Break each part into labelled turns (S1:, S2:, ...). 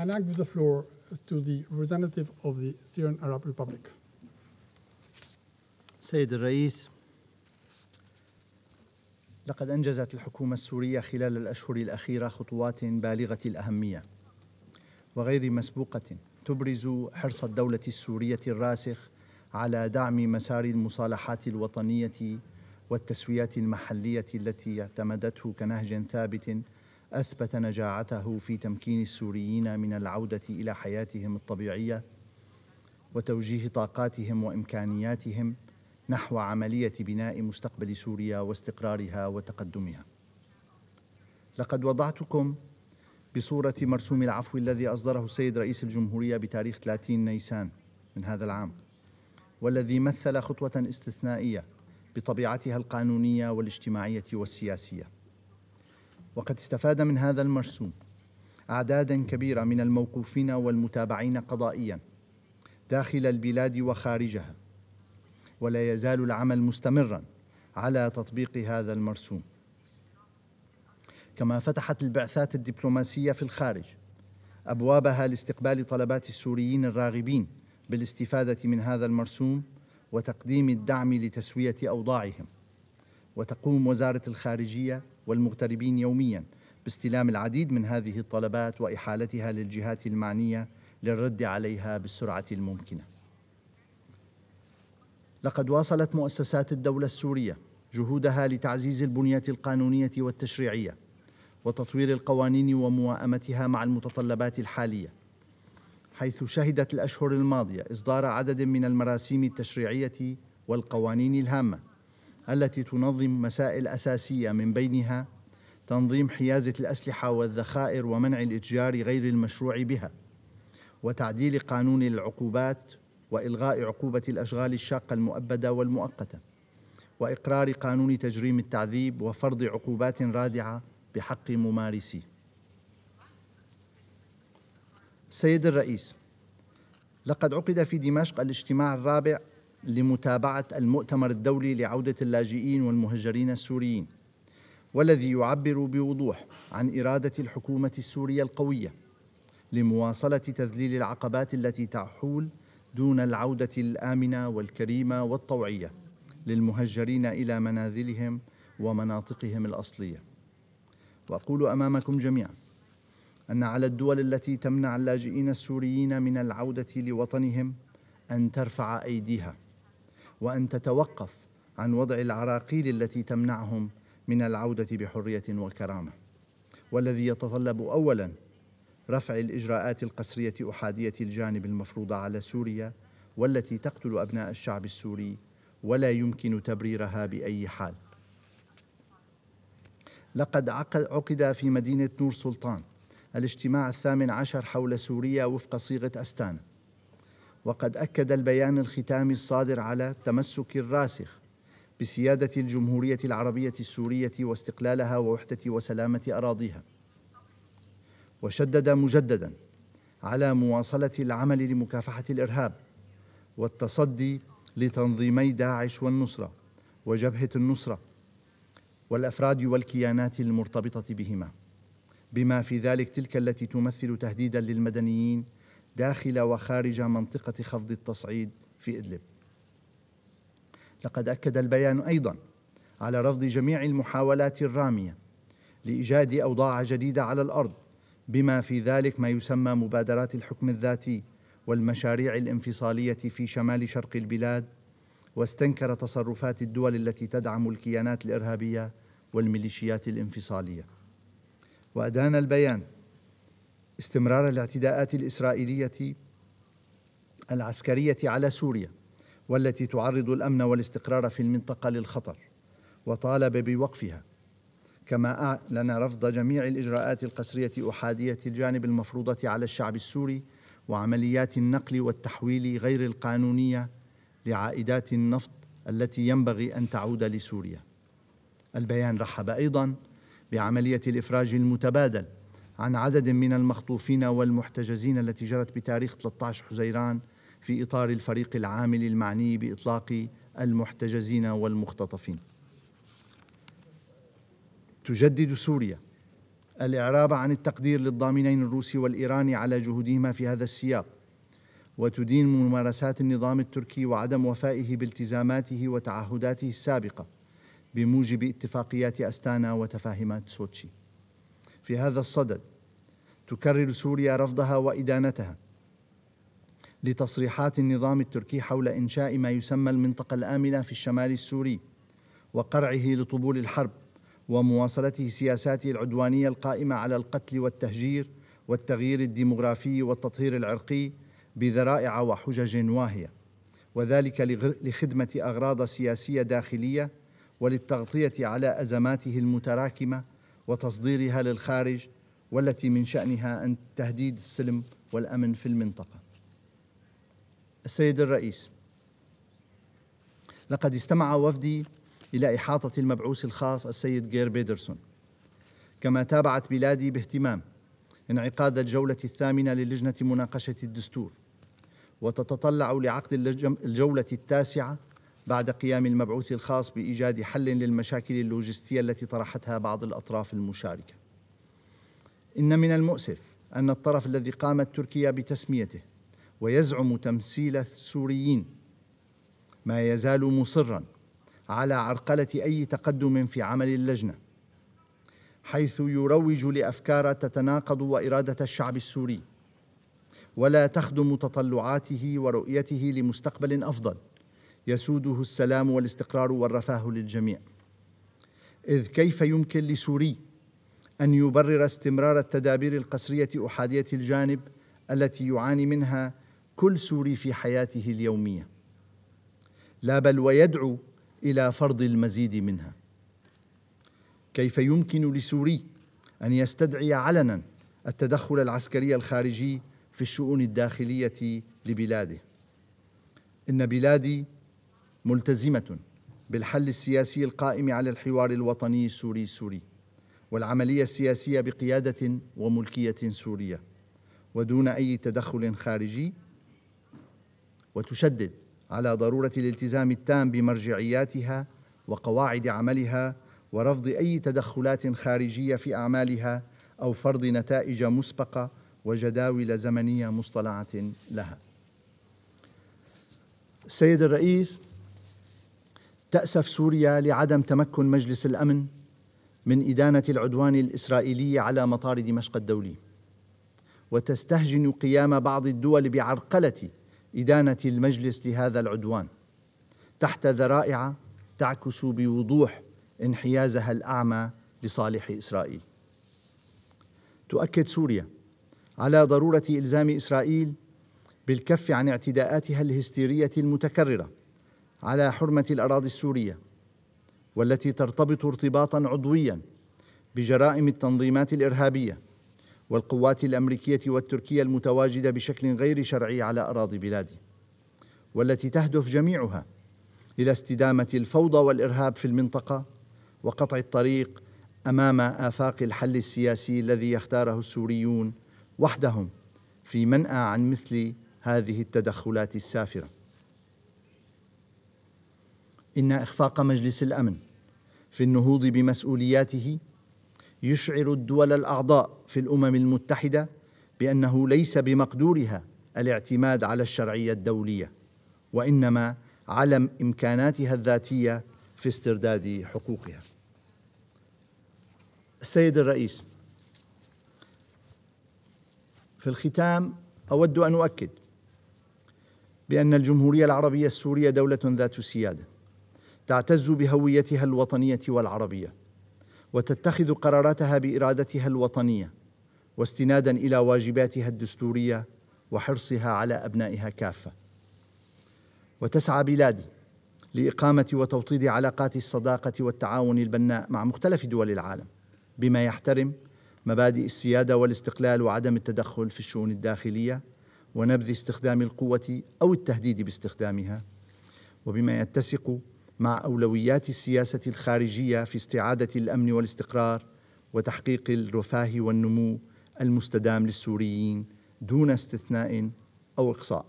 S1: And I give the floor to the representative of the Syrian Arab Republic. سيد الرئيس لقد أنجزت الحكومة السورية خلال الأشهر الأخيرة خطوات بالغة الأهمية وغير مسبوقة تبرز حرص الدولة السورية الراسخ على دعم مسار المصالحات الوطنية والتسويات المحلية التي اعتمدته كنهج ثابت أثبت نجاعته في تمكين السوريين من العودة إلى حياتهم الطبيعية وتوجيه طاقاتهم وإمكانياتهم نحو عملية بناء مستقبل سوريا واستقرارها وتقدمها. لقد وضعتكم بصورة مرسوم العفو الذي أصدره السيد رئيس الجمهورية بتاريخ 30 نيسان من هذا العام والذي مثل خطوة استثنائية بطبيعتها القانونية والاجتماعية والسياسية. وقد استفاد من هذا المرسوم أعدادا كبيرة من الموقوفين والمتابعين قضائيا داخل البلاد وخارجها ولا يزال العمل مستمرا على تطبيق هذا المرسوم كما فتحت البعثات الدبلوماسية في الخارج أبوابها لاستقبال طلبات السوريين الراغبين بالاستفادة من هذا المرسوم وتقديم الدعم لتسوية أوضاعهم وتقوم وزارة الخارجية والمغتربين يوميا باستلام العديد من هذه الطلبات واحالتها للجهات المعنيه للرد عليها بالسرعه الممكنه. لقد واصلت مؤسسات الدوله السوريه جهودها لتعزيز البنيه القانونيه والتشريعيه وتطوير القوانين وموائمتها مع المتطلبات الحاليه حيث شهدت الاشهر الماضيه اصدار عدد من المراسيم التشريعيه والقوانين الهامه التي تنظم مسائل أساسية من بينها تنظيم حيازة الأسلحة والذخائر ومنع الإتجار غير المشروع بها وتعديل قانون العقوبات وإلغاء عقوبة الأشغال الشاقة المؤبدة والمؤقتة وإقرار قانون تجريم التعذيب وفرض عقوبات رادعة بحق ممارسيه سيد الرئيس لقد عقد في دمشق الاجتماع الرابع لمتابعة المؤتمر الدولي لعودة اللاجئين والمهجرين السوريين والذي يعبر بوضوح عن إرادة الحكومة السورية القوية لمواصلة تذليل العقبات التي تحول دون العودة الآمنة والكريمة والطوعية للمهجرين إلى منازلهم ومناطقهم الأصلية وأقول أمامكم جميعاً أن على الدول التي تمنع اللاجئين السوريين من العودة لوطنهم أن ترفع أيديها وأن تتوقف عن وضع العراقيل التي تمنعهم من العودة بحرية وكرامة والذي يتطلب أولاً رفع الإجراءات القسرية أحادية الجانب المفروضة على سوريا والتي تقتل أبناء الشعب السوري ولا يمكن تبريرها بأي حال لقد عقد في مدينة نور سلطان الاجتماع الثامن عشر حول سوريا وفق صيغة أستانا وقد أكد البيان الختامي الصادر على التمسك الراسخ بسيادة الجمهورية العربية السورية واستقلالها ووحدة وسلامة أراضيها وشدد مجددا على مواصلة العمل لمكافحة الإرهاب والتصدي لتنظيمي داعش والنصرة وجبهة النصرة والأفراد والكيانات المرتبطة بهما بما في ذلك تلك التي تمثل تهديدا للمدنيين داخل وخارج منطقة خفض التصعيد في إدلب لقد أكد البيان أيضا على رفض جميع المحاولات الرامية لإيجاد أوضاع جديدة على الأرض بما في ذلك ما يسمى مبادرات الحكم الذاتي والمشاريع الانفصالية في شمال شرق البلاد واستنكر تصرفات الدول التي تدعم الكيانات الإرهابية والميليشيات الانفصالية وأدان البيان استمرار الاعتداءات الإسرائيلية العسكرية على سوريا والتي تعرض الأمن والاستقرار في المنطقة للخطر وطالب بوقفها كما أعلن رفض جميع الإجراءات القسرية أحادية الجانب المفروضة على الشعب السوري وعمليات النقل والتحويل غير القانونية لعائدات النفط التي ينبغي أن تعود لسوريا البيان رحب أيضاً بعملية الإفراج المتبادل عن عدد من المخطوفين والمحتجزين التي جرت بتاريخ 13 حزيران في إطار الفريق العامل المعني بإطلاق المحتجزين والمختطفين تجدد سوريا الإعراب عن التقدير للضامنين الروسي والإيراني على جهودهما في هذا السياق وتدين ممارسات النظام التركي وعدم وفائه بالتزاماته وتعهداته السابقه بموجب اتفاقيات أستانا وتفاهمات سوتشي في هذا الصدد تكرر سوريا رفضها وادانتها لتصريحات النظام التركي حول انشاء ما يسمى المنطقه الامنه في الشمال السوري وقرعه لطبول الحرب ومواصلته سياساته العدوانيه القائمه على القتل والتهجير والتغيير الديمغرافي والتطهير العرقي بذرائع وحجج واهيه وذلك لخدمه اغراض سياسيه داخليه وللتغطيه على ازماته المتراكمه وتصديرها للخارج والتي من شأنها أن تهديد السلم والأمن في المنطقة السيد الرئيس لقد استمع وفدي إلى إحاطة المبعوث الخاص السيد جير بيدرسون كما تابعت بلادي باهتمام انعقاد الجولة الثامنة للجنة مناقشة الدستور وتتطلع لعقد الجولة التاسعة بعد قيام المبعوث الخاص بإيجاد حل للمشاكل اللوجستية التي طرحتها بعض الأطراف المشاركة إن من المؤسف أن الطرف الذي قامت تركيا بتسميته ويزعم تمثيل السوريين ما يزال مصرا على عرقلة أي تقدم في عمل اللجنة حيث يروج لأفكار تتناقض وإرادة الشعب السوري ولا تخدم تطلعاته ورؤيته لمستقبل أفضل يسوده السلام والاستقرار والرفاه للجميع اذ كيف يمكن لسوري ان يبرر استمرار التدابير القسريه احاديه الجانب التي يعاني منها كل سوري في حياته اليوميه لا بل ويدعو الى فرض المزيد منها كيف يمكن لسوري ان يستدعي علنا التدخل العسكري الخارجي في الشؤون الداخليه لبلاده ان بلادي ملتزمة بالحل السياسي القائم على الحوار الوطني السوري السوري والعملية السياسية بقيادة وملكية سورية ودون أي تدخل خارجي وتشدد على ضرورة الالتزام التام بمرجعياتها وقواعد عملها ورفض أي تدخلات خارجية في أعمالها أو فرض نتائج مسبقة وجداول زمنية مصطلعة لها السيد الرئيس تأسف سوريا لعدم تمكن مجلس الأمن من إدانة العدوان الإسرائيلي على مطار دمشق الدولي وتستهجن قيام بعض الدول بعرقلة إدانة المجلس لهذا العدوان تحت ذرائع تعكس بوضوح انحيازها الأعمى لصالح إسرائيل تؤكد سوريا على ضرورة إلزام إسرائيل بالكف عن اعتداءاتها الهستيرية المتكررة على حرمه الاراضي السوريه والتي ترتبط ارتباطا عضويا بجرائم التنظيمات الارهابيه والقوات الامريكيه والتركيه المتواجده بشكل غير شرعي على اراضي بلادي والتي تهدف جميعها الى استدامه الفوضى والارهاب في المنطقه وقطع الطريق امام افاق الحل السياسي الذي يختاره السوريون وحدهم في منأى عن مثل هذه التدخلات السافره إن إخفاق مجلس الأمن في النهوض بمسؤولياته يشعر الدول الأعضاء في الأمم المتحدة بأنه ليس بمقدورها الاعتماد على الشرعية الدولية وإنما على إمكاناتها الذاتية في استرداد حقوقها. السيد الرئيس في الختام أود أن أؤكد بأن الجمهورية العربية السورية دولة ذات سيادة تعتز بهويتها الوطنيه والعربيه وتتخذ قراراتها بارادتها الوطنيه واستنادا الى واجباتها الدستوريه وحرصها على ابنائها كافه وتسعى بلادي لاقامه وتوطيد علاقات الصداقه والتعاون البناء مع مختلف دول العالم بما يحترم مبادئ السياده والاستقلال وعدم التدخل في الشؤون الداخليه ونبذ استخدام القوه او التهديد باستخدامها وبما يتسق مع اولويات السياسه الخارجيه في استعاده الامن والاستقرار وتحقيق الرفاه والنمو المستدام للسوريين دون استثناء او اقصاء.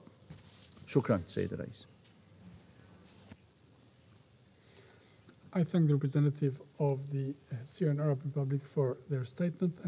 S1: شكرا سيد الرئيس. I thank the representative of the Syrian Arab Republic for their statement. And